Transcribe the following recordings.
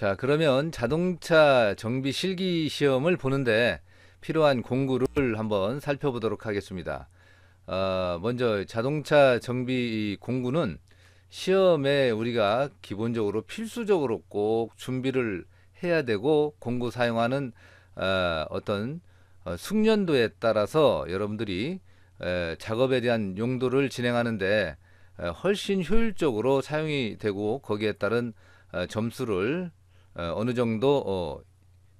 자, 그러면 자동차 정비 실기 시험을 보는데 필요한 공구를 한번 살펴보도록 하겠습니다. 어, 먼저 자동차 정비 공구는 시험에 우리가 기본적으로 필수적으로 꼭 준비를 해야 되고 공구 사용하는 어, 어떤 어, 숙련도에 따라서 여러분들이 에, 작업에 대한 용도를 진행하는데 에, 훨씬 효율적으로 사용이 되고 거기에 따른 에, 어, 점수를 어, 어느 정도 어,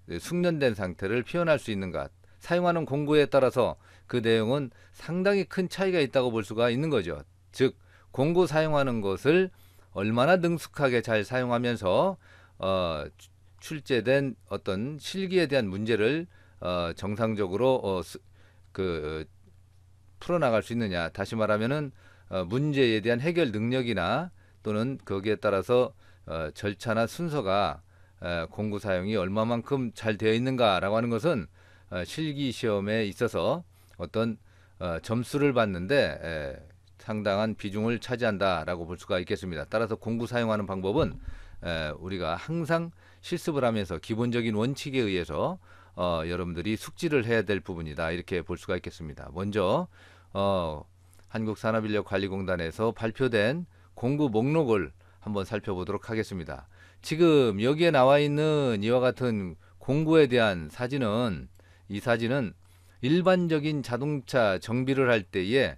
네, 숙련된 상태를 표현할 수 있는가 사용하는 공구에 따라서 그 내용은 상당히 큰 차이가 있다고 볼 수가 있는 거죠. 즉 공구 사용하는 것을 얼마나 능숙하게 잘 사용하면서 어, 출제된 어떤 실기에 대한 문제를 어, 정상적으로 어, 수, 그 풀어나갈 수 있느냐 다시 말하면 어, 문제에 대한 해결 능력이나 또는 거기에 따라서 어, 절차나 순서가 어, 공구 사용이 얼마만큼 잘 되어 있는가라고 하는 것은 어, 실기 시험에 있어서 어떤 어, 점수를 받는데 상당한 비중을 차지한다라고 볼 수가 있겠습니다. 따라서 공구 사용하는 방법은 우리가 항상 실습을 하면서 기본적인 원칙에 의해서 여러분들이 숙지를 해야 될 부분이다 이렇게 볼 수가 있겠습니다. 먼저 한국산업인력관리공단에서 발표된 공구 목록을 한번 살펴보도록 하겠습니다. 지금 여기에 나와 있는 이와 같은 공구에 대한 사진은 이 사진은 일반적인 자동차 정비를 할 때에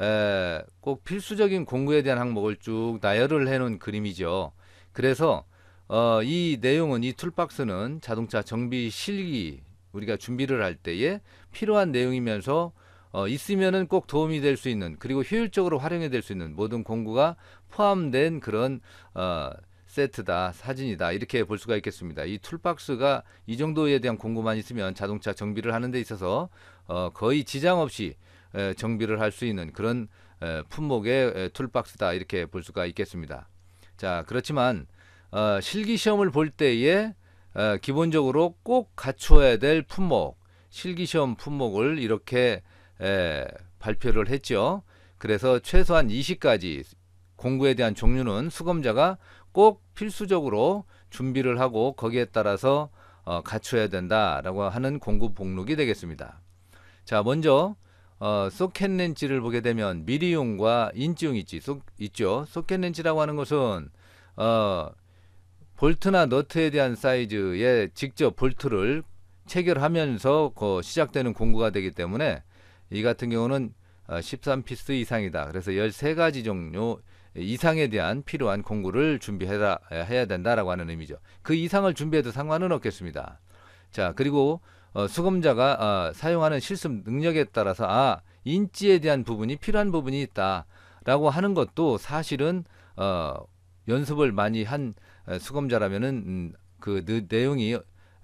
에, 꼭 필수적인 공구에 대한 항목을 쭉 나열을 해 놓은 그림이죠. 그래서 어, 이 내용은 이 툴박스는 자동차 정비 실기 우리가 준비를 할 때에 필요한 내용이면서 어, 있으면은 꼭 도움이 될 수 있는 그리고 효율적으로 활용이 될 수 있는 모든 공구가 포함된 그런 어, 세트다, 사진이다 이렇게 볼 수가 있겠습니다. 이 툴박스가 이 정도에 대한 공구만 있으면 자동차 정비를 하는 데 있어서 어, 거의 지장 없이 에, 정비를 할 수 있는 그런 에, 품목의 에, 툴박스다 이렇게 볼 수가 있겠습니다. 자 그렇지만 어, 실기 시험을 볼 때에 어, 기본적으로 꼭 갖춰야 될 품목, 실기 시험 품목을 이렇게 에, 발표를 했죠. 그래서 최소한 20가지 공구에 대한 종류는 수검자가 꼭 필수적으로 준비를 하고 거기에 따라서 어, 갖춰야 된다라고 하는 공급 목록이 되겠습니다. 자, 먼저 어, 소켓 렌즈를 보게 되면 미리용과 인치용 있지, 소, 있죠. 소켓 렌즈라고 하는 것은 어, 볼트나 너트에 대한 사이즈에 직접 볼트를 체결하면서 그 시작되는 공구가 되기 때문에 이 같은 경우는 13피스 어, 이상이다. 그래서 13가지 종류 이상에 대한 필요한 공구를 준비해야 해야 된다라고 하는 의미죠. 그 이상을 준비해도 상관은 없겠습니다. 자, 그리고 어, 수검자가 어, 사용하는 실습 능력에 따라서 아 인지에 대한 부분이 필요한 부분이 있다라고 하는 것도 사실은 어, 연습을 많이 한 수검자라면은 음, 그 내용이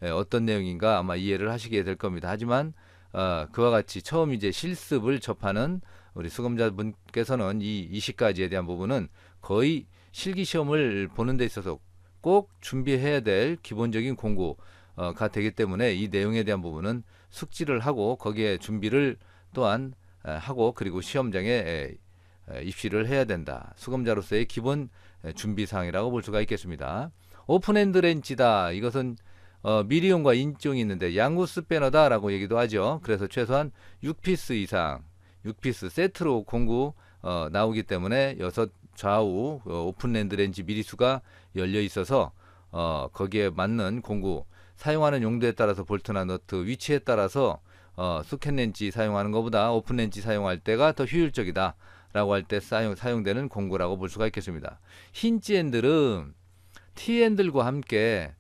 어떤 내용인가 아마 이해를 하시게 될 겁니다. 하지만 어, 그와 같이 처음 이제 실습을 접하는 우리 수검자분께서는이 20가지에 대한 부분은 거의 실기 시험을 보는 데 있어서 꼭 준비해야 될 기본적인 공부가 어, 되기 때문에 이 내용에 대한 부분은 숙지를 하고 거기에 준비를 또한 하고 그리고 시험장에 입시를 해야 된다. 수검자로서의 기본 준비 사항이라고 볼 수가 있겠습니다. 오픈핸드 렌치다. 이것은 어, 미리온과 인종이 있는데 양구스 배너다라고 얘기도 하죠. 그래서 최소한 6피스 이상 6피스 세트로 공구 어, 나오기 때문에 여섯 좌우 어, 오픈 랜드렌지 미리수가 열려 있어서 어, 거기에 맞는 공구 사용하는 용도에 따라서 볼트나 너트 위치에 따라서 어, 스캔 렌지 사용하는 것보다 오픈 렌지 사용할 때가 더 효율적이다 라고 할 때 사용, 사용되는 공구라고 볼 수가 있겠습니다 힌지 핸들은 T 핸들과 함께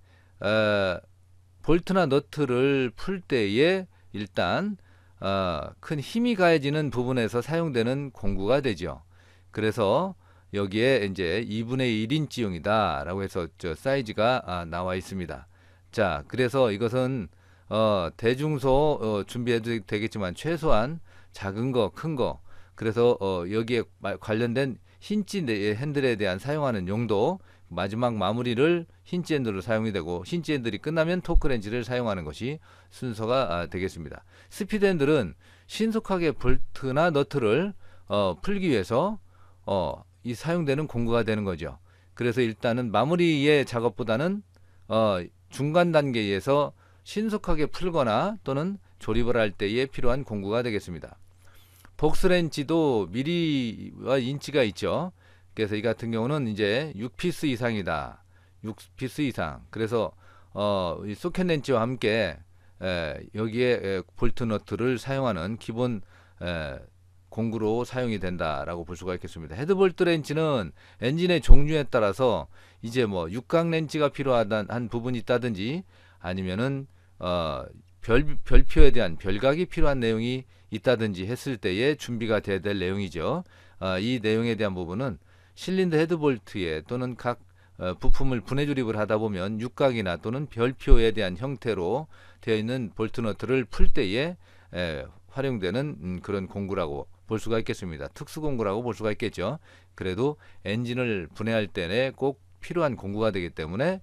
에, 어, 볼트나 너트를 풀 때에 일단 어, 큰 힘이 가해지는 부분에서 사용되는 공구가 되죠. 그래서 여기에 이제 2분의 1인치용이다 라고 해서 저 사이즈가 아, 나와 있습니다. 자 그래서 이것은 어, 대중소 어, 준비해도 되겠지만 최소한 작은 거큰거 그래서 어, 여기에 관련된 힌치 핸들에 대한 사용하는 용도 마지막 마무리를 힌지엔드로 사용이 되고 힌지엔드이 끝나면 토크렌즈를 사용하는 것이 순서가 아, 되겠습니다. 스피드핸들은 신속하게 볼트나 너트를 어, 풀기 위해서 어, 이 사용되는 공구가 되는 거죠. 그래서 일단은 마무리의 작업보다는 어, 중간 단계에서 신속하게 풀거나 또는 조립을 할 때에 필요한 공구가 되겠습니다. 복스렌치도 미리와 인치가 있죠. 그래서 이 같은 경우는 이제 6피스 이상이다. 6피스 이상. 그래서 어, 이 소켓 렌치와 함께 에, 여기에 에, 볼트 너트를 사용하는 기본 에, 공구로 사용이 된다라고 볼 수가 있겠습니다. 헤드볼트 렌치는 엔진의 종류에 따라서 이제 뭐 육각 렌치가 필요하단 한 부분이 있다든지 아니면은 어, 별 별표에 대한 별각이 필요한 내용이 있다든지 했을 때에 준비가 돼야 될 내용이죠. 어, 이 내용에 대한 부분은 실린더 헤드볼트에 또는 각 어, 부품을 분해 조립을 하다 보면 육각이나 또는 별표에 대한 형태로 되어 있는 볼트너트를 풀 때에 활용되는 음, 그런 공구라고 볼 수가 있겠습니다. 특수 공구라고 볼 수가 있겠죠. 그래도 엔진을 분해할 때에 꼭 필요한 공구가 되기 때문에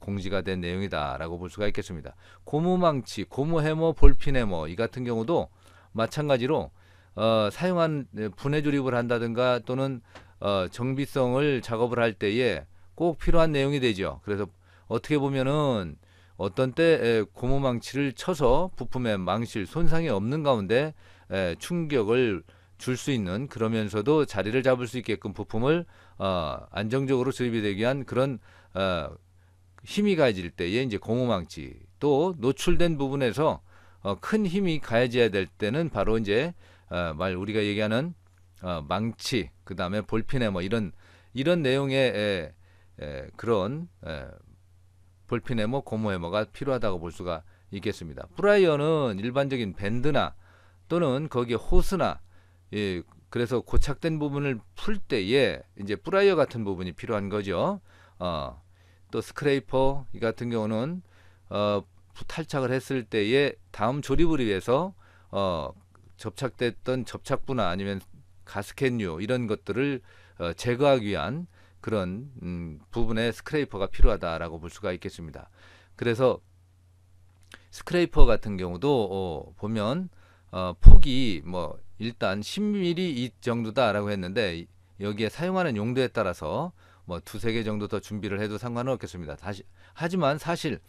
공지가 된 내용이다라고 볼 수가 있겠습니다. 고무망치, 고무해머, 볼핀해머 이 같은 경우도 마찬가지로 어, 사용한 분해 조립을 한다든가 또는 어, 정비성을 작업을 할 때에 꼭 필요한 내용이 되죠. 그래서 어떻게 보면은 어떤 때 고무 망치를 쳐서 부품에 망실 손상이 없는 가운데 에, 충격을 줄 수 있는 그러면서도 자리를 잡을 수 있게끔 부품을 어, 안정적으로 조립이 되기 위한 그런 어, 힘이 가해질 때에 이제 고무 망치 또 노출된 부분에서 어, 큰 힘이 가해져야 될 때는 바로 이제 어, 말 우리가 얘기하는 어, 망치, 그 다음에 볼펜에 뭐 이런 이런 내용의 에, 에, 그런 에, 볼피네모고모 뭐 해머가 필요하다고 볼 수가 있겠습니다. 프라이어는 일반적인 밴드나 또는 거기에 호스나 예, 그래서 고착된 부분을 풀 때에 이제 프라이어 같은 부분이 필요한 거죠. 어, 또 스크레이퍼 이 같은 경우는 어, 탈착을 했을 때에 다음 조립을 위해서 어, 접착됐던 접착부나 아니면 가스켓류 이런 것들을 어, 제거하기 위한 그런 음, 부분의 스크레이퍼가 필요하다라고 볼 수가 있겠습니다. 그래서 스크레이퍼 같은 경우도 어, 보면 어, 폭이 뭐 일단 10mm 정도다라고 했는데 여기에 사용하는 용도에 따라서 뭐 두세 개 정도 더 준비를 해도 상관은 없겠습니다. 다시, 하지만 사실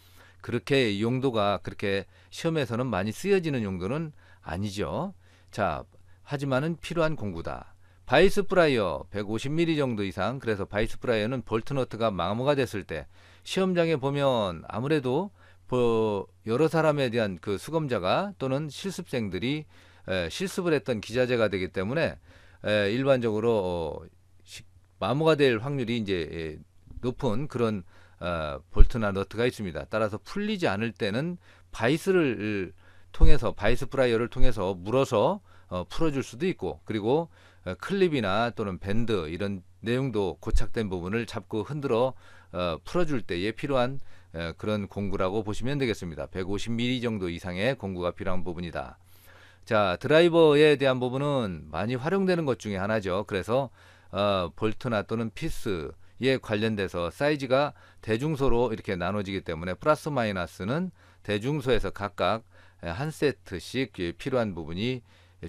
그렇게 용도가 그렇게 시험에서는 많이 쓰여지는 용도는 아니죠. 자, 하지만은 필요한 공구다. 바이스 프라이어 150mm 정도 이상 그래서 바이스 프라이어는 볼트너트가 마모가 됐을 때 시험장에 보면 아무래도 여러 사람에 대한 그 수검자가 또는 실습생들이 실습을 했던 기자재가 되기 때문에 일반적으로 마모가 어, 될 확률이 이제 예, 높은 그런 어, 볼트나 너트가 있습니다. 따라서 풀리지 않을 때는 바이스를 통해서 바이스 프라이어를 통해서 물어서 어, 풀어줄 수도 있고 그리고 어, 클립이나 또는 밴드 이런 내용도 고착된 부분을 잡고 흔들어 어, 풀어줄 때에 필요한 에, 어, 그런 공구라고 보시면 되겠습니다. 150mm 정도 이상의 공구가 필요한 부분이다. 자 드라이버에 대한 부분은 많이 활용되는 것 중에 하나죠. 그래서 어, 볼트나 또는 피스에 관련돼서 사이즈가 대중소로 이렇게 나눠지기 때문에 플러스 마이너스는 대중소에서 각각 예, 한 세트씩 예, 필요한 부분이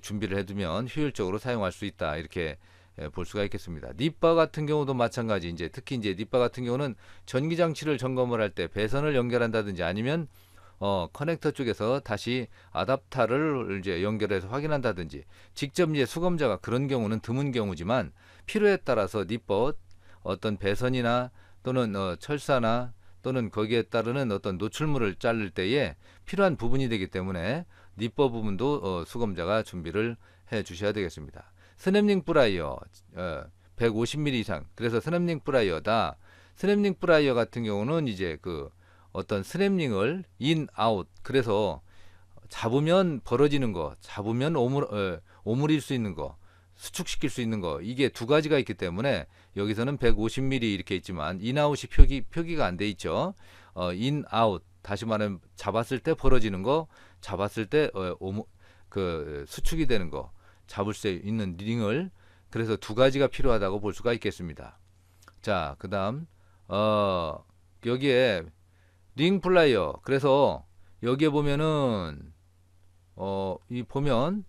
준비를 해두면 효율적으로 사용할 수 있다 이렇게 예, 볼 수가 있겠습니다. 닛바 같은 경우도 마찬가지 이제 특히 이제 닛바 같은 경우는 전기 장치를 점검을 할 때 배선을 연결한다든지 아니면 어, 커넥터 쪽에서 다시 아답타를 이제 연결해서 확인한다든지 직접 이제 수검자가 그런 경우는 드문 경우지만 필요에 따라서 닛버 어떤 배선이나 또는 어, 철사나 또는 거기에 따르는 어떤 노출물을 자를 때에 필요한 부분이 되기 때문에 니퍼 부분도 어, 수검자가 준비를 해 주셔야 되겠습니다. 스냅링 프라이어 어, 150mm 이상 그래서 스냅링 프라이어다. 스냅링 프라이어 같은 경우는 이제 그 어떤 스냅링을 인 아웃 그래서 잡으면 벌어지는 거 잡으면 오물 어, 오물일 수 있는 거 수축시킬 수 있는 거 이게 두 가지가 있기 때문에 여기서는 150mm 이렇게 있지만 인아웃이 표기 표기가 안 돼 있죠. 어, 인아웃 다시 말하면 잡았을 때 벌어지는 거 잡았을 때 어, 오모, 그 수축이 되는 거 잡을 수 있는 링을 그래서 두 가지가 필요하다고 볼 수가 있겠습니다. 자, 그다음 어 여기에 링 플라이어. 그래서 여기에 보면은 어 이 보면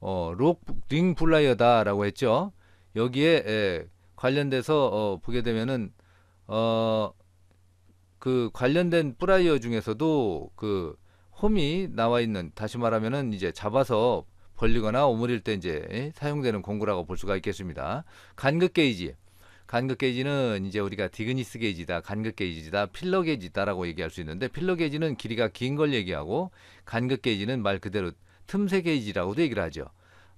어, 록링 플라이어다라고 했죠. 여기에 예, 관련돼서 어, 보게 되면은 어, 그 관련된 플라이어 중에서도 그 홈이 나와 있는 다시 말하면은 이제 잡아서 벌리거나 오므릴 때 이제 예, 사용되는 공구라고 볼 수가 있겠습니다. 간극 게이지. 간극 게이지는 이제 우리가 디그니스 게이지다, 간극 게이지다, 필러 게이지다라고 얘기할 수 있는데 필러 게이지는 길이가 긴 걸 얘기하고 간극 게이지는 말 그대로 틈새 게이지라고도 얘기를 하죠.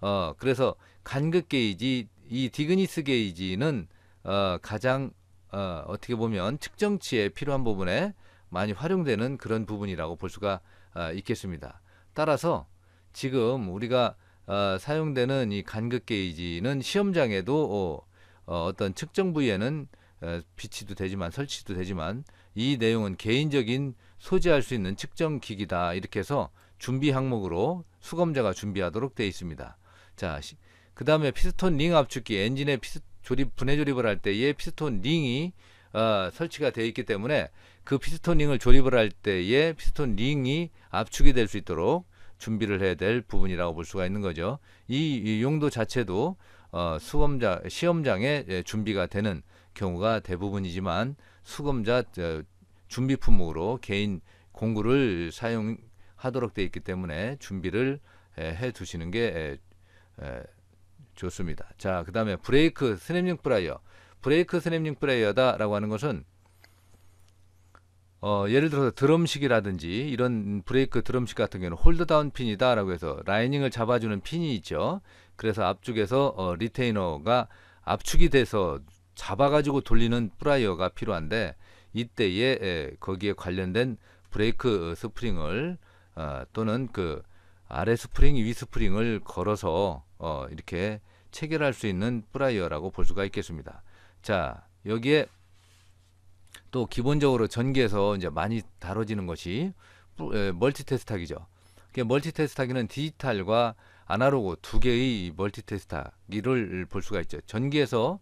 어, 그래서 간극 게이지, 이 디그니스 게이지는 어, 가장 어, 어떻게 보면 측정치에 필요한 부분에 많이 활용되는 그런 부분이라고 볼 수가 어, 있겠습니다. 따라서 지금 우리가 어, 사용되는 이 간극 게이지는 시험장에도 어, 어, 떤 측정 부위에는 어, 비치도 되지만 설치도 되지만 이 내용은 개인적인 소지할 수 있는 측정 기기다 이렇게 해서 준비 항목으로 수검자가 준비하도록 되어 있습니다. 자, 그 다음에 피스톤 링 압축기 엔진의 피스, 조립 분해 조립을 할 때에 피스톤 링이 어, 설치가 되어 있기 때문에 그 피스톤 링을 조립을 할 때에 피스톤 링이 압축이 될 수 있도록 준비를 해야 될 부분이라고 볼 수가 있는 거죠. 이, 이 용도 자체도 어, 수검자 시험장에 예, 준비가 되는 경우가 대부분이지만 수검자 어, 준비 품목으로 개인 공구를 사용 하도록 되어 있기 때문에 준비를 해 두시는 게 좋습니다. 자, 그 다음에 브레이크 스냅링 프라이어. 브레이크 스냅링 프라이어다라고 하는 것은 어, 예를 들어서 드럼식이라든지 이런 브레이크 드럼식 같은 경우는 홀드다운 핀이다라고 해서 라이닝을 잡아주는 핀이 있죠. 그래서 앞쪽에서 어, 리테이너가 압축이 돼서 잡아가지고 돌리는 프라이어가 필요한데 이때에 에, 거기에 관련된 브레이크 스프링을 어, 또는 그 아래 스프링, 위 스프링을 걸어서 어, 이렇게 체결할 수 있는 프라이어라고 볼 수가 있겠습니다. 자, 여기에 또 기본적으로 전기에서 이제 많이 다뤄지는 것이 멀티테스타기죠. 멀티테스타기는 디지털과 아날로그 두 개의 멀티테스타기를 볼 수가 있죠. 전기에서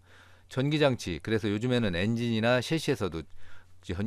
전기장치, 그래서 요즘에는 엔진이나 셰시에서도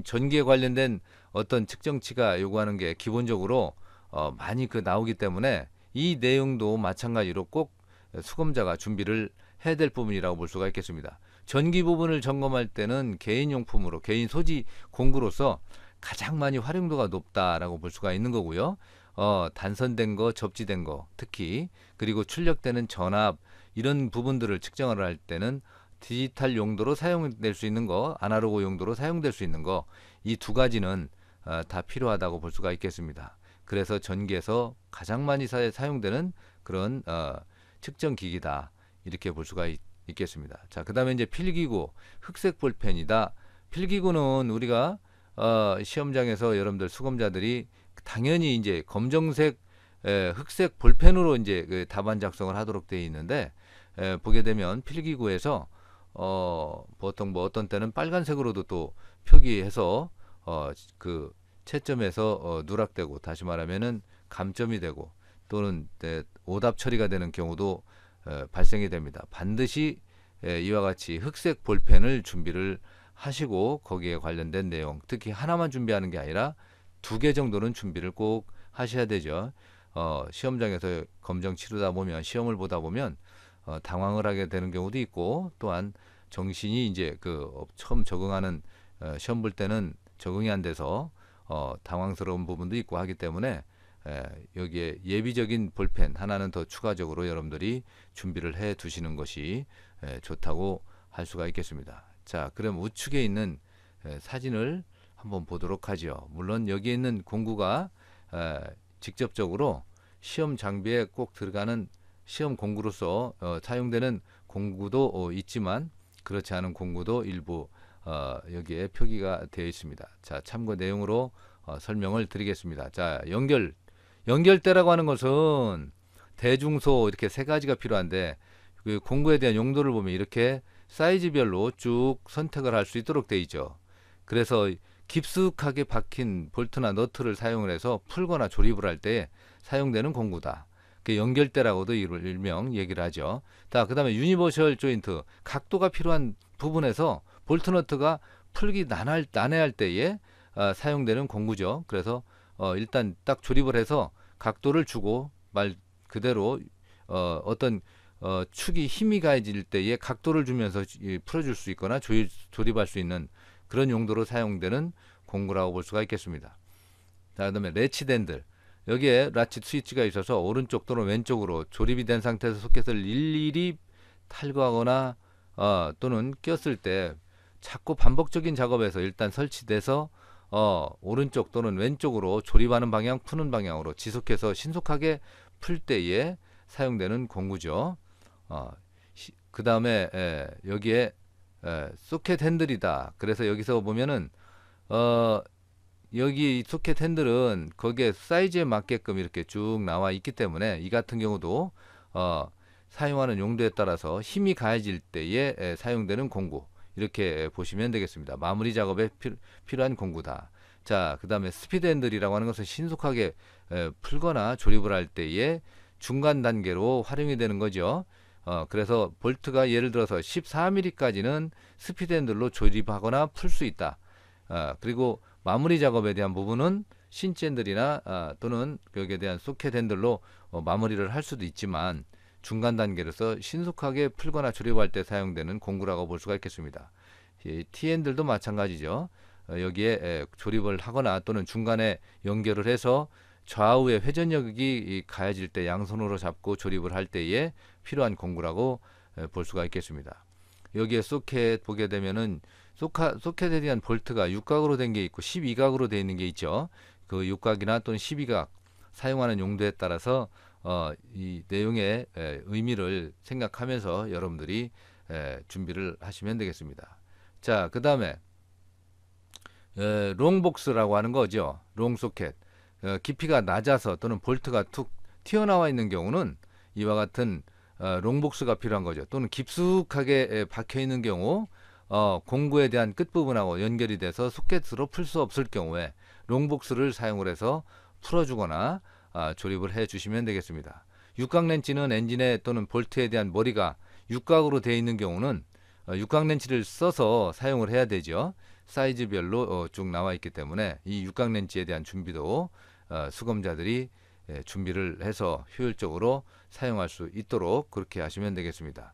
전기에 관련된 어떤 측정치가 요구하는 게 기본적으로 어, 많이 그 나오기 때문에 이 내용도 마찬가지로 꼭 수검자가 준비를 해야 될 부분이라고 볼 수가 있겠습니다. 전기 부분을 점검할 때는 개인용품으로 개인 소지 공구로서 가장 많이 활용도가 높다라고 볼 수가 있는 거고요. 어, 단선된 거, 접지된 거, 특히 그리고 출력되는 전압 이런 부분들을 측정을 할 때는 디지털 용도로 사용될 수 있는 거, 아날로그 용도로 사용될 수 있는 거, 이 두 가지는 어, 다 필요하다고 볼 수가 있겠습니다. 그래서 전기에서 가장 많이 사, 용되는 그런 어, 측정 기기다 이렇게 볼 수가 있, 겠습니다 자, 그다음에 이제 필기구, 흑색 볼펜이다. 필기구는 우리가 어, 시험장에서 여러분들 수검자들이 당연히 이제 검정색 에, 흑색 볼펜으로 이제 그 답안 작성을 하도록 되어 있는데 에, 보게 되면 필기구에서 어, 보통 뭐 어떤 때는 빨간색으로도 또 표기해서 어, 그 채점에서 어, 누락되고 다시 말하면은 감점이 되고 또는 네, 오답 처리가 되는 경우도 에, 어, 발생이 됩니다. 반드시 에, 예, 이와 같이 흑색 볼펜을 준비를 하시고 거기에 관련된 내용 특히 하나만 준비하는 게 아니라 두 개 정도는 준비를 꼭 하셔야 되죠. 어, 시험장에서 검정 치르다 보면 시험을 보다 보면 어, 당황을 하게 되는 경우도 있고 또한 정신이 이제 그 처음 적응하는 어, 시험 볼 때는 적응이 안 돼서 어, 당황스러운 부분도 있고 하기 때문에 에, 여기에 예비적인 볼펜 하나는 더 추가적으로 여러분들이 준비를 해 두시는 것이 에, 좋다고 할 수가 있겠습니다. 자, 그럼 우측에 있는 에, 사진을 한번 보도록 하죠 물론 여기에 있는 공구가 에, 직접적으로 시험 장비에 꼭 들어가는 시험 공구로서 어, 사용되는 공구도 어, 있지만 그렇지 않은 공구도 일부 어, 여기에 표기가 되어 있습니다. 자, 참고 내용으로 어, 설명을 드리겠습니다. 자, 연결 연결대라고 하는 것은 대중소 이렇게 세 가지가 필요한데 그 공구에 대한 용도를 보면 이렇게 사이즈별로 쭉 선택을 할 수 있도록 되어 있죠. 그래서 깊숙하게 박힌 볼트나 너트를 사용을 해서 풀거나 조립을 할 때 사용되는 공구다. 그 연결대라고도 일명 얘기를 하죠. 자, 그다음에 유니버셜 조인트 각도가 필요한 부분에서 볼트 너트가 풀기 난할 난해할 때에 어, 사용되는 공구죠. 그래서 어, 일단 딱 조립을 해서 각도를 주고 말 그대로 어, 어떤 어, 축이 힘이 가해질 때에 각도를 주면서 풀어줄 수 있거나 조립, 조립할 수 있는 그런 용도로 사용되는 공구라고 볼 수가 있겠습니다. 자, 그다음에 레치 댄들. 여기에 라치 스위치가 있어서 오른쪽 또는 왼쪽으로 조립이 된 상태에서 소켓을 일일이 탈거하거나 어, 또는 꼈을 때 자꾸 반복적인 작업에서 일단 설치돼서 어, 오른쪽 또는 왼쪽으로 조립하는 방향 푸는 방향으로 지속해서 신속하게 풀 때에 사용되는 공구죠. 어, 그 다음에 여기에 에, 소켓 핸들이다. 그래서 여기서 보면은 어, 여기 소켓 핸들은 거기에 사이즈에 맞게끔 이렇게 쭉 나와 있기 때문에 이 같은 경우도 어, 사용하는 용도에 따라서 힘이 가해질 때에 에, 사용되는 공구 이렇게 보시면 되겠습니다. 마무리 작업에 필, 필요한 공구다. 자, 그 다음에 스피드 핸들이라고 하는 것은 신속하게 에, 풀거나 조립을 할 때에 중간 단계로 활용이 되는 거죠. 어, 그래서 볼트가 예를 들어서 14mm까지는 스피드 핸들로 조립하거나 풀 수 있다. 어, 그리고 마무리 작업에 대한 부분은 신젠들이나 아, 또는 거기에 대한 소켓핸들로 어, 마무리를 할 수도 있지만 중간 단계로서 신속하게 풀거나 조립할 때 사용되는 공구라고 볼 수가 있겠습니다. 이 T핸들도 마찬가지죠. 어, 여기에 에, 조립을 하거나 또는 중간에 연결을 해서 좌우의 회전력이 가해질 때 양손으로 잡고 조립을 할 때에 필요한 공구라고 볼 수가 있겠습니다. 여기에 소켓 보게 되면은 소카, 소켓에 대한 볼트가 육각으로 된 게 있고 12각으로 되어 있는 게 있죠. 그육각이나 또는 12각 사용하는 용도에 따라서 어, 이 내용의 에, 의미를 생각하면서 여러분들이 에, 준비를 하시면 되겠습니다. 자, 그 다음에 롱복스라고 하는 거죠. 롱소켓. 어, 깊이가 낮아서 또는 볼트가 툭 튀어나와 있는 경우는 이와 같은 어, 롱복스가 필요한 거죠. 또는 깊숙하게 박혀 있는 경우 어, 공구에 대한 끝부분하고 연결이 돼서 소켓으로 풀 수 없을 경우에 롱복스를 사용을 해서 풀어주거나 아, 조립을 해 주시면 되겠습니다. 육각 렌치는 엔진에 또는 볼트에 대한 머리가 육각으로 되어 있는 경우는 어, 육각 렌치를 써서 사용을 해야 되죠. 사이즈별로 어, 쭉 나와 있기 때문에 이 육각 렌치에 대한 준비도 어, 수검자들이 예, 준비를 해서 효율적으로 사용할 수 있도록 그렇게 하시면 되겠습니다.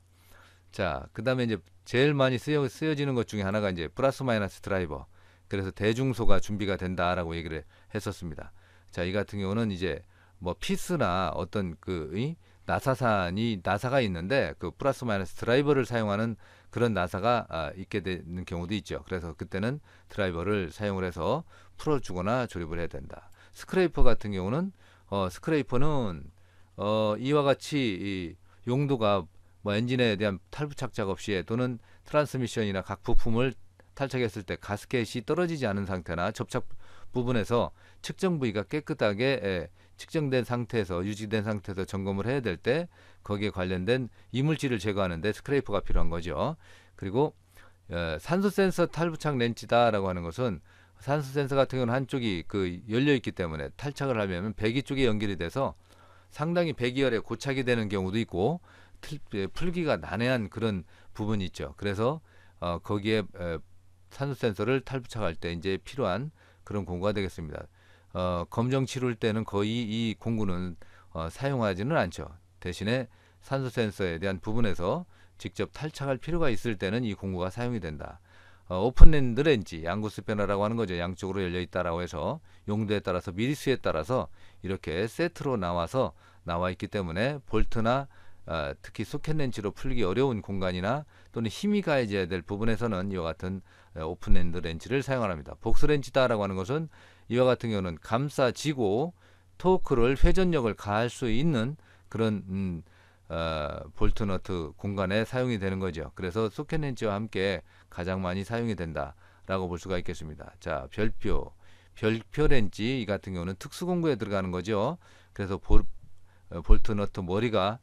자, 그다음에 이제 제일 많이 쓰여, 쓰여지는 것 중에 하나가 이제 플러스 마이너스 드라이버. 그래서 대중소가 준비가 된다라고 얘기를 했었습니다. 자, 이 같은 경우는 이제 뭐 피스나 어떤 그 이, 나사산이 나사가 있는데 그 플러스 마이너스 드라이버를 사용하는 그런 나사가 아, 있게 되는 경우도 있죠. 그래서 그때는 드라이버를 사용을 해서 풀어주거나 조립을 해야 된다. 스크레이퍼 같은 경우는 어, 스크레이퍼는 어, 이와 같이 이 용도가 뭐 엔진에 대한 탈부착 작업 시에 또는 트랜스미션이나 각 부품을 탈착했을 때 가스켓이 떨어지지 않은 상태나 접착 부분에서 측정 부위가 깨끗하게 예, 측정된 상태에서 유지된 상태에서 점검을 해야 될 때 거기에 관련된 이물질을 제거하는데 스크레이퍼가 필요한 거죠. 그리고 예, 산소 센서 탈부착 렌치다라고 하는 것은 산소 센서 같은 경우는 한쪽이 그 열려 있기 때문에 탈착을 하면 배기 쪽에 연결이 돼서 상당히 배기열에 고착이 되는 경우도 있고 예, 풀기가 난해한 그런 부분이 있죠. 그래서 어, 거기에 에, 산소 센서를 탈부착할 때 이제 필요한 그런 공구가 되겠습니다. 어, 검정 치료 때는 거의 이 공구는 어, 사용하지는 않죠. 대신에 산소 센서에 대한 부분에서 직접 탈착할 필요가 있을 때는 이 공구가 사용이 된다. 어, 오픈랜드 렌지, 양구스 변화라고 하는 거죠. 양쪽으로 열려 있다라고 해서 용도에 따라서 미리수에 따라서 이렇게 세트로 나와서 나와 있기 때문에 볼트나 어, 특히 소켓렌치로 풀기 어려운 공간이나 또는 힘이 가해져야 될 부분에서는 이와 같은 오픈엔드 렌치를 사용합니다. 복스렌치다라고 하는 것은 이와 같은 경우는 감싸지고 토크를 회전력을 가할 수 있는 그런 음, 어, 볼트너트 공간에 사용이 되는 거죠. 그래서 소켓렌치와 함께 가장 많이 사용이 된다라고 볼 수가 있겠습니다. 자, 별표, 별표 렌치 이 같은 경우는 특수공구에 들어가는 거죠. 그래서 볼, 어, 볼트너트 머리가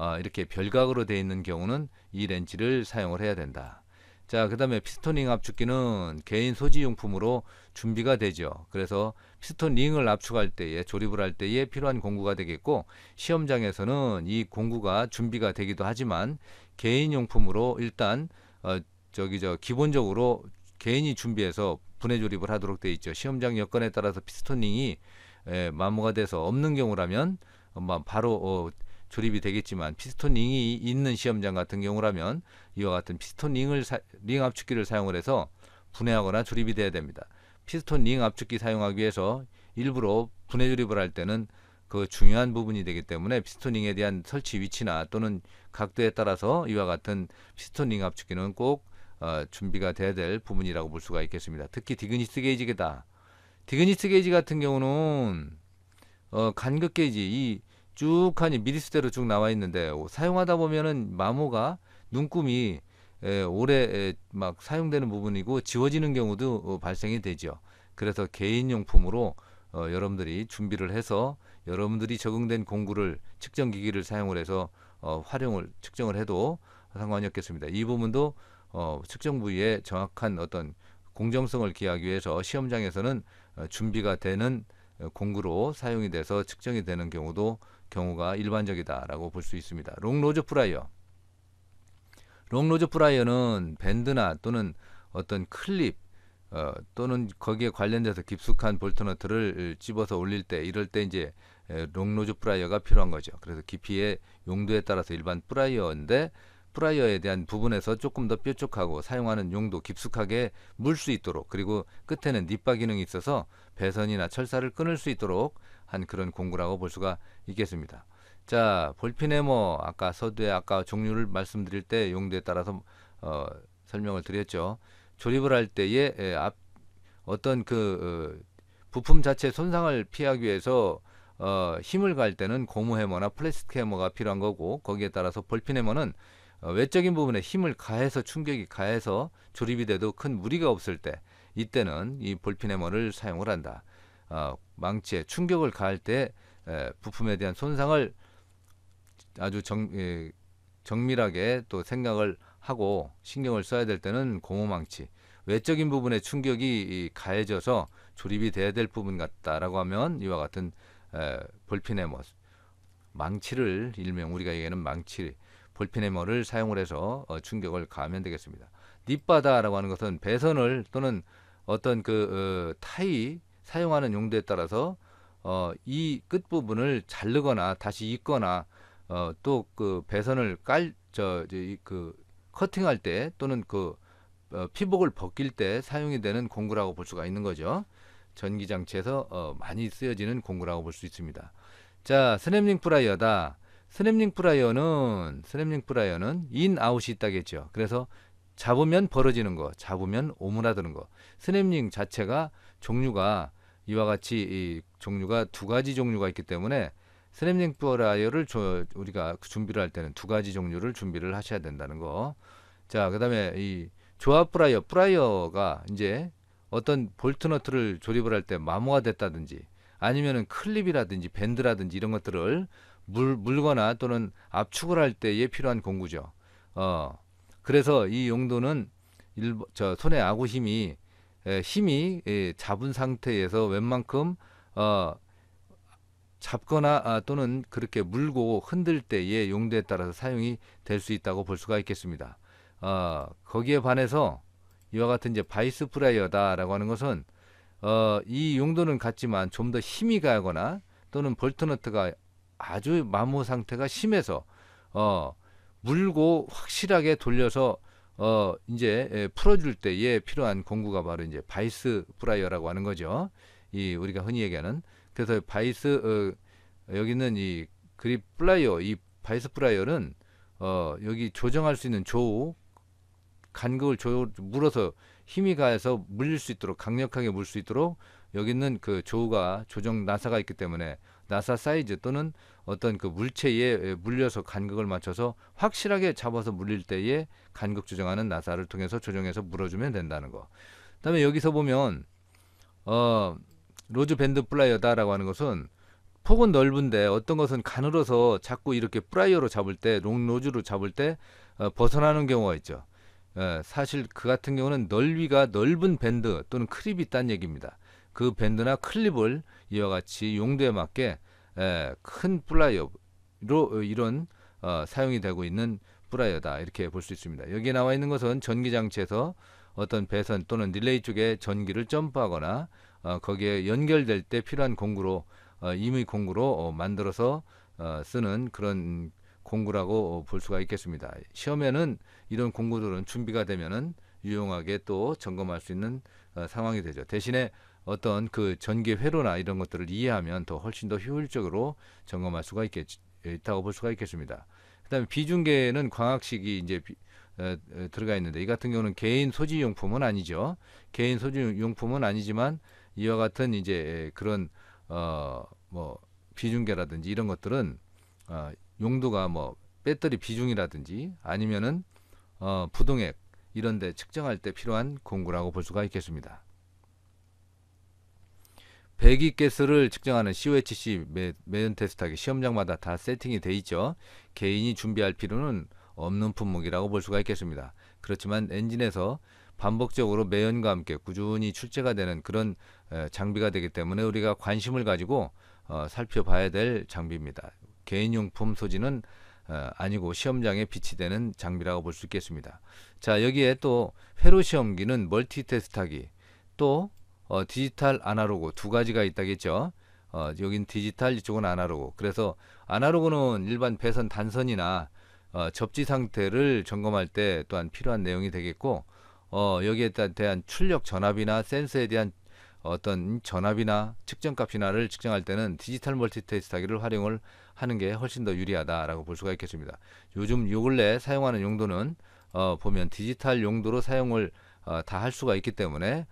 아, 이렇게 별각으로 되어 있는 경우는 이 렌치를 사용을 해야 된다. 자, 그 다음에 피스톤링 압축기는 개인 소지용품으로 준비가 되죠. 그래서 피스톤링을 압축할 때에 조립을 할 때에 필요한 공구가 되겠고 시험장에서는 이 공구가 준비가 되기도 하지만 개인 용품으로 일단 어, 저기 저 기본적으로 개인이 준비해서 분해 조립을 하도록 되어 있죠. 시험장 여건에 따라서 피스톤링이 에, 예, 마모가 돼서 없는 경우라면 엄마 어, 바로 어, 조립이 되겠지만 피스톤 링이 있는 시험장 같은 경우라면 이와 같은 피스톤 링을 사, 링 압축기를 사용을 해서 분해하거나 조립이 돼야 됩니다. 피스톤 링 압축기 사용하기 위해서 일부러 분해 조립을 할 때는 그 중요한 부분이 되기 때문에 피스톤링에 대한 설치 위치나 또는 각도에 따라서 이와 같은 피스톤링 압축기는 꼭 어, 준비가 돼야 될 부분이라고 볼 수가 있겠습니다. 특히 디그니스 게이지다. 디그니스 게이지 같은 경우는 어, 간격 게이지 이쭉 하니 미리수대로 쭉 나와 있는데 사용하다 보면은 마모가 눈금이 에, 오래 에, 막 사용되는 부분이고 지워지는 경우도 어, 발생이 되죠. 그래서 개인용품으로 어, 여러분들이 준비를 해서 여러분들이 적응된 공구를 측정 기기를 사용을 해서 어, 활용을 측정을 해도 상관이 없겠습니다. 이 부분도 어, 측정 부위에 정확한 어떤 공정성을 기하기 위해서 시험장에서는 어, 준비가 되는 어, 공구로 사용이 돼서 측정이 되는 경우도 경우가 일반적이다라고 볼 수 있습니다. 롱 로즈 프라이어. 롱 로즈 프라이어는 밴드나 또는 어떤 클립 어, 또는 거기에 관련돼서 깊숙한 볼트너트를 집어서 올릴 때 이럴 때 이제 롱 로즈 프라이어가 필요한 거죠. 그래서 깊이의 용도에 따라서 일반 프라이어인데 프라이어에 대한 부분에서 조금 더 뾰족하고 사용하는 용도 깊숙하게 물 수 있도록 그리고 끝에는 니빠 기능이 있어서 배선이나 철사를 끊을 수 있도록 한 그런 공구라고 볼 수가 있겠습니다. 자, 볼핀 해머 뭐 아까 서두에 아까 종류를 말씀드릴 때 용도에 따라서 어, 설명을 드렸죠. 조립을 할 때에 에, 앞 어떤 그 어, 부품 자체 손상을 피하기 위해서 어, 힘을 갈 때는 고무 해머나 플라스틱 해머가 필요한 거고 거기에 따라서 볼핀 해머는 어, 외적인 부분에 힘을 가해서 충격이 가해서 조립이 돼도 큰 무리가 없을 때 이때는 이 볼피네머를 사용을 한다. 어, 망치에 충격을 가할 때 에, 부품에 대한 손상을 아주 정, 에, 정밀하게 또 생각을 하고 신경을 써야 될 때는 고무망치 외적인 부분에 충격이 가해져서 조립이 돼야 될 부분 같다라고 하면 이와 같은 에, 볼피네머 뭐 망치를 일명 우리가 얘기하는 망치 볼피네머를 사용을 해서 어, 충격을 가하면 되겠습니다. 닙바다라고 하는 것은 배선을 또는 어떤 그 어, 타이 사용하는 용도에 따라서 어, 이 끝부분을 자르거나 다시 잇거나 어, 또그 배선을 깔저그 커팅할 때 또는 그 어, 피복을 벗길 때 사용이 되는 공구라고 볼 수가 있는 거죠. 전기장치에서 어, 많이 쓰여지는 공구라고 볼 수 있습니다. 자, 스냅링 프라이어다. 스냅링 프라이어는 스냅링 프라이어는 인 아웃이 있다겠죠. 그래서 잡으면 벌어지는 거, 잡으면 오므라드는 거. 스냅링 자체가 종류가 이와 같이 이 종류가 두 가지 종류가 있기 때문에 스냅링 프라이어를 우리가 준비를 할 때는 두 가지 종류를 준비를 하셔야 된다는 거. 자, 그다음에 이 조합 프라이어, 프라이어가 이제 어떤 볼트 너트를 조립을 할 때 마모가 됐다든지 아니면은 클립이라든지 밴드라든지 이런 것들을 물, 물거나 또는 압축을 할 때에 필요한 공구죠. 어, 그래서 이 용도는 일, 저 손의 아구 힘이 에, 힘이 에, 잡은 상태에서 웬만큼 어, 잡거나 아, 또는 그렇게 물고 흔들 때의 용도에 따라서 사용이 될 수 있다고 볼 수가 있겠습니다. 어, 거기에 반해서 이와 같은 이제 바이스 프라이어다라고 하는 것은 어, 이 용도는 같지만 좀 더 힘이 가거나 또는 볼트너트가 아주 마모 상태가 심해서 어 물고 확실하게 돌려서 어 이제 예, 풀어줄 때에 필요한 공구가 바로 이제 바이스 브라이어라고 하는 거죠. 이 우리가 흔히 얘기하는 그래서 바이스 어, 여기 는이 그립 플라이어 이 바이스 브라이어는 어, 여기 조정할 수 있는 조우 간극을 조 물어서 힘이 가해서 물릴 수 있도록 강력하게 물 수 있도록 여기 있는 그 조우가 조정 나사가 있기 때문에 나사 사이즈 또는 어떤 그 물체에 물려서 간극을 맞춰서 확실하게 잡아서 물릴 때에 간극 조정하는 나사를 통해서 조정해서 물어주면 된다는 거. 그다음에 여기서 보면 어 로즈 밴드 플라이어다라고 하는 것은 폭은 넓은데 어떤 것은 가늘어서 자꾸 이렇게 플라이어로 잡을 때 롱로즈로 잡을 때 어, 벗어나는 경우가 있죠. 에, 어, 사실 그 같은 경우는 넓이가 넓은 밴드 또는 크립이 있다는 얘기입니다. 그 밴드나 클립을 이와 같이 용도에 맞게 에, 큰 플라이어로 어, 이런 어, 사용이 되고 있는 플라이어다 이렇게 볼 수 있습니다. 여기 나와 있는 것은 전기 장치에서 어떤 배선 또는 릴레이 쪽에 전기를 점프하거나 어, 거기에 연결될 때 필요한 공구로 어, 임의 공구로 어, 만들어서 어, 쓰는 그런 공구라고 어, 볼 수가 있겠습니다. 시험에는 이런 공구들은 준비가 되면은 유용하게 또 점검할 수 있는 어, 상황이 되죠. 대신에 어떤 그 전개 회로나 이런 것들을 이해하면 더 훨씬 더 효율적으로 점검할 수가 있겠, 있다고 볼 수가 있겠습니다. 그 다음에 비중계는 광학식이 이제 비, 에, 어, 에, 어, 들어가 있는데 이 같은 경우는 개인 소지용품은 아니죠. 개인 소지용품은 아니지만 이와 같은 이제 그런 어뭐 비중계라든지 이런 것들은 어, 용도가 뭐 배터리 비중이라든지 아니면은 어, 부동액 이런데 측정할 때 필요한 공구라고 볼 수가 있겠습니다. 배기 개수를 측정하는 COHC 매연 테스트하기 시험장마다 다 세팅이 돼 있죠. 개인이 준비할 필요는 없는 품목이라고 볼 수가 있겠습니다. 그렇지만 엔진에서 반복적으로 매연과 함께 꾸준히 출제가 되는 그런 장비가 되기 때문에 우리가 관심을 가지고 어, 살펴봐야 될 장비입니다. 개인용품 소지는 어, 아니고 시험장에 비치되는 장비라고 볼 수 있겠습니다. 자 여기에 또 회로 시험기는 멀티 테스트하기 또 어, 디지털 아날로그 두 가지가 있다겠죠. 어, 여긴 디지털 이쪽은 아날로그. 그래서 아날로그는 일반 배선 단선이나 어, 접지 상태를 점검할 때 또한 필요한 내용이 되겠고 어, 여기에 대한 출력 전압이나 센서에 대한 어떤 전압이나 측정값 이나를 측정할 때는 디지털 멀티테스트하기를 활용을 하는 게 훨씬 더 유리하다라고 볼 수가 있겠습니다. 요즘 요 근래 사용하는 용도는 어, 보면 디지털 용도로 사용을 어, 다할 수가 있기 때문에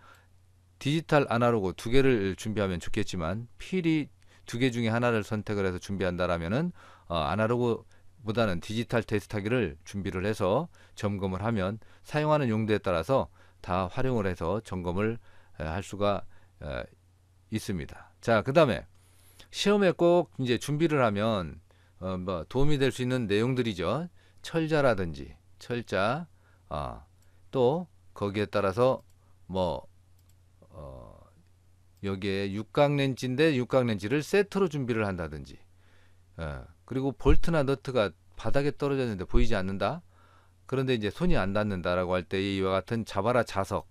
디지털 아날로그 두 개를 준비하면 좋겠지만 필히 두 개 중에 하나를 선택을 해서 준비한다라면은 어, 아날로그보다는 디지털 테스트하기를 준비를 해서 점검을 하면 사용하는 용도에 따라서 다 활용을 해서 점검을 에, 할 수가 에, 있습니다. 자, 그 다음에 시험에 꼭 이제 준비를 하면 어, 뭐 도움이 될 수 있는 내용들이죠. 철자라든지 철자, 어, 또 거기에 따라서 뭐 어, 여기에 육각 렌치인데 육각 렌치를 세트로 준비를 한다든지 어, 그리고 볼트나 너트가 바닥에 떨어졌는데 보이지 않는다 그런데 이제 손이 안 닿는다라고 할 때 이와 같은 자바라 자석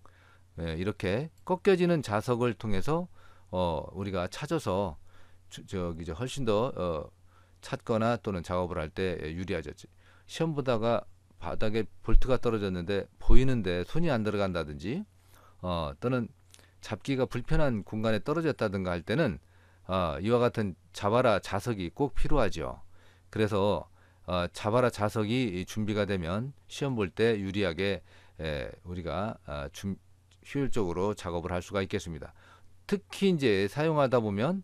예, 이렇게 꺾여지는 자석을 통해서 어, 우리가 찾아서 저기 저 훨씬 더 어, 찾거나 또는 작업을 할 때 유리하죠. 시험 보다가 바닥에 볼트가 떨어졌는데 보이는데 손이 안 들어간다든지 어, 또는 잡기가 불편한 공간에 떨어졌다든가 할 때는 어, 이와 같은 자바라 자석이 꼭 필요하죠. 그래서 어, 자바라 자석이 준비가 되면 시험 볼 때 유리하게 에, 우리가 어, 준, 효율적으로 작업을 할 수가 있겠습니다. 특히 이제 사용하다 보면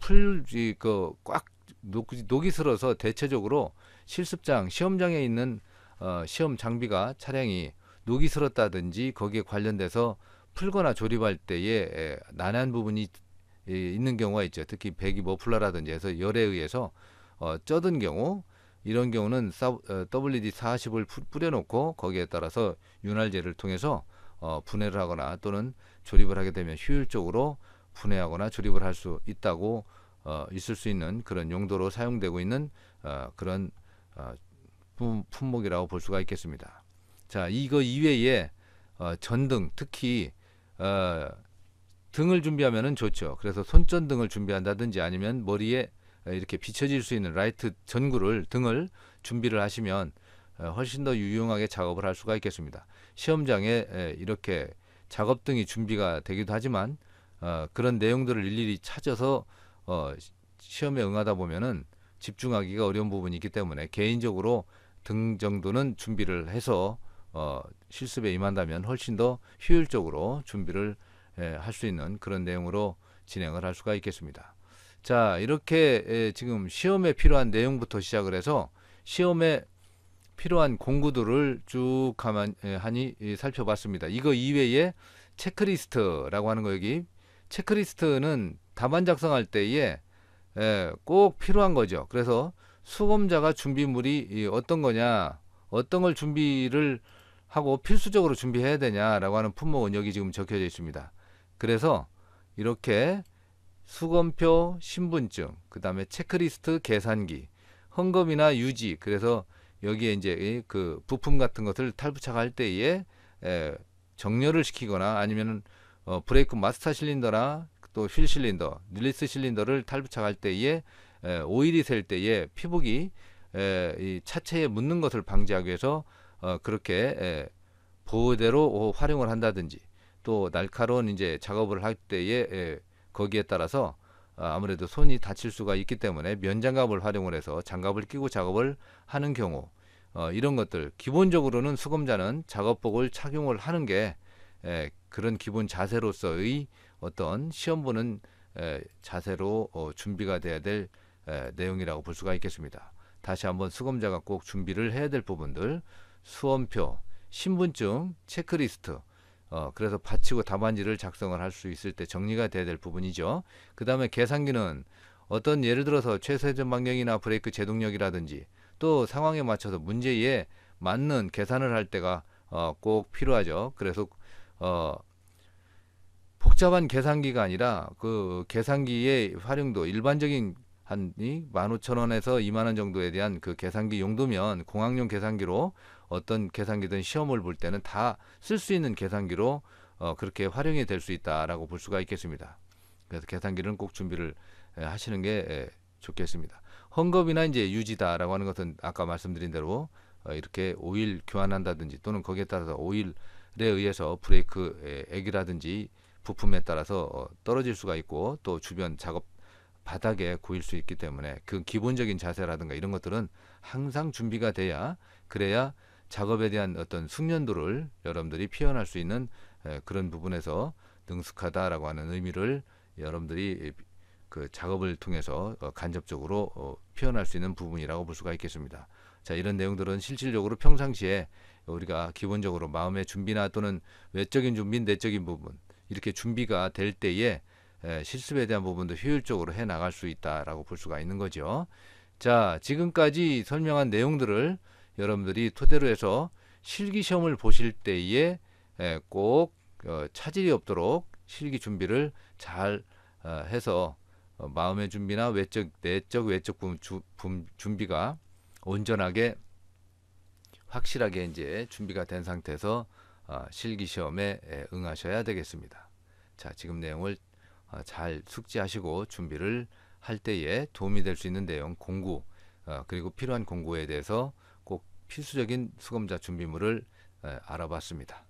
풀그꽉 녹이 슬어서 대체적으로 실습장 시험장에 있는 어, 시험 장비가 차량이 녹이 슬었다든지 거기에 관련돼서 풀거나 조립할 때에 예, 난한 부분이 예, 있는 경우가 있죠. 특히 배기 머플러라든지 해서 열에 의해서 어, 쪄든 경우 이런 경우는 사, 어, WD-40을 뿌려놓고 거기에 따라서 윤활제를 통해서 어, 분해를 하거나 또는 조립을 하게 되면 효율적으로 분해하거나 조립을 할 수 있다고 어, 있을 수 있는 그런 용도로 사용되고 있는 어, 그런 어, 품, 목이라고볼 수가 있겠습니다. 자, 이거 이외에 어, 전등, 특히 어, 등을 준비하면 좋죠. 그래서 손전등을 준비한다든지 아니면 머리에 이렇게 비춰질 수 있는 라이트 전구를 등을 준비를 하시면 어, 훨씬 더 유용하게 작업을 할 수가 있겠습니다. 시험장에 이렇게 작업 등이 준비가 되기도 하지만 어, 그런 내용들을 일일이 찾아서 어, 시험에 응하다 보면은 집중하기가 어려운 부분이 있기 때문에 개인적으로 등 정도는 준비를 해서 어, 실습에 임한다면 훨씬 더 효율적으로 준비를 할 수 있는 그런 내용으로 진행을 할 수가 있겠습니다. 자, 이렇게 지금 시험에 필요한 내용부터 시작을 해서 시험에 필요한 공구들을 쭉가만 살펴봤습니다. 이거 이외에 체크리스트라고 하는 거 여기 체크리스트는 답안 작성할 때에 꼭 필요한 거죠. 그래서 수험자가 준비물이 어떤 거냐, 어떤 걸 준비를 하고 필수적으로 준비해야 되냐라고 하는 품목 은역이 지금 적혀져 있습니다. 그래서 이렇게 수검표, 신분증, 그 다음에 체크리스트, 계산기, 헌금이나 유지, 그래서 여기에 이제 그 부품 같은 것을 탈부착할 때에 정렬을 시키거나 아니면은 어 브레이크 마스터 실린더나 또 휠 실린더, 릴리스 실린더를 탈부착할 때에 오일이 셀 때에 피복이 이 차체에 묻는 것을 방지하기 위해서 어, 그렇게 예, 보호대로 활용을 한다든지 또 날카로운 이제 작업을 할 때에 예, 거기에 따라서 어, 아무래도 손이 다칠 수가 있기 때문에 면장갑을 활용을 해서 장갑을 끼고 작업을 하는 경우 어, 이런 것들 기본적으로는 수검자는 작업복을 착용을 하는 게 예, 그런 기본 자세로서의 어떤 시험 보는 예, 자세로 어, 준비가 돼야 될 예, 내용이라고 볼 수가 있겠습니다. 다시 한번 수검자가 꼭 준비를 해야 될 부분들 수험표, 신분증, 체크리스트. 어, 그래서 받치고 답안지를 작성을 할 수 있을 때 정리가 돼야 될 부분이죠. 그 다음에 계산기는 어떤 예를 들어서 최소회전 반경이나 브레이크 제동력이라든지 또 상황에 맞춰서 문제에 맞는 계산을 할 때가 어, 꼭 필요하죠. 그래서 어, 복잡한 계산기가 아니라 그 계산기의 활용도 일반적인 한만 오천 원에서 이만원 정도에 대한 그 계산기 용도면 공학용 계산기로 어떤 계산기든 시험을 볼 때는 다 쓸 수 있는 계산기로 어, 그렇게 활용이 될 수 있다라고 볼 수가 있겠습니다. 그래서 계산기는 꼭 준비를 에, 하시는 게 에, 좋겠습니다. 헝겊이나 이제 유지다라고 하는 것은 아까 말씀드린 대로 어, 이렇게 오일 교환한다든지 또는 거기에 따라서 오일에 의해서 브레이크 액이라든지 부품에 따라서 어, 떨어질 수가 있고 또 주변 작업 바닥에 고일 수 있기 때문에 그 기본적인 자세라든가 이런 것들은 항상 준비가 돼야 그래야 작업에 대한 어떤 숙련도를 여러분들이 표현할 수 있는 그런 부분에서 능숙하다라고 하는 의미를 여러분들이 그 작업을 통해서 어, 간접적으로 어, 표현할 수 있는 부분이라고 볼 수가 있겠습니다. 자, 이런 내용들은 실질적으로 평상시에 우리가 기본적으로 마음의 준비나 또는 외적인 준비, 내적인 부분 이렇게 준비가 될 때에 실습에 대한 부분도 효율적으로 해 나갈 수 있다라고 볼 수가 있는 거죠. 자, 지금까지 설명한 내용들을 여러분들이 토대로 해서 실기 시험을 보실 때에 꼭 어, 차질이 없도록 실기 준비를 잘 어, 해서 어, 마음의 준비나 외적, 내적, 외적 준비가 온전하게 확실하게 이제 준비가 된 상태에서 실기 시험에 응하셔야 되겠습니다. 자, 지금 내용을 잘 숙지하시고 준비를 할 때에 도움이 될 수 있는 내용 공구 그리고 필요한 공구에 대해서 필수적인 수검자 준비물을 알아봤습니다.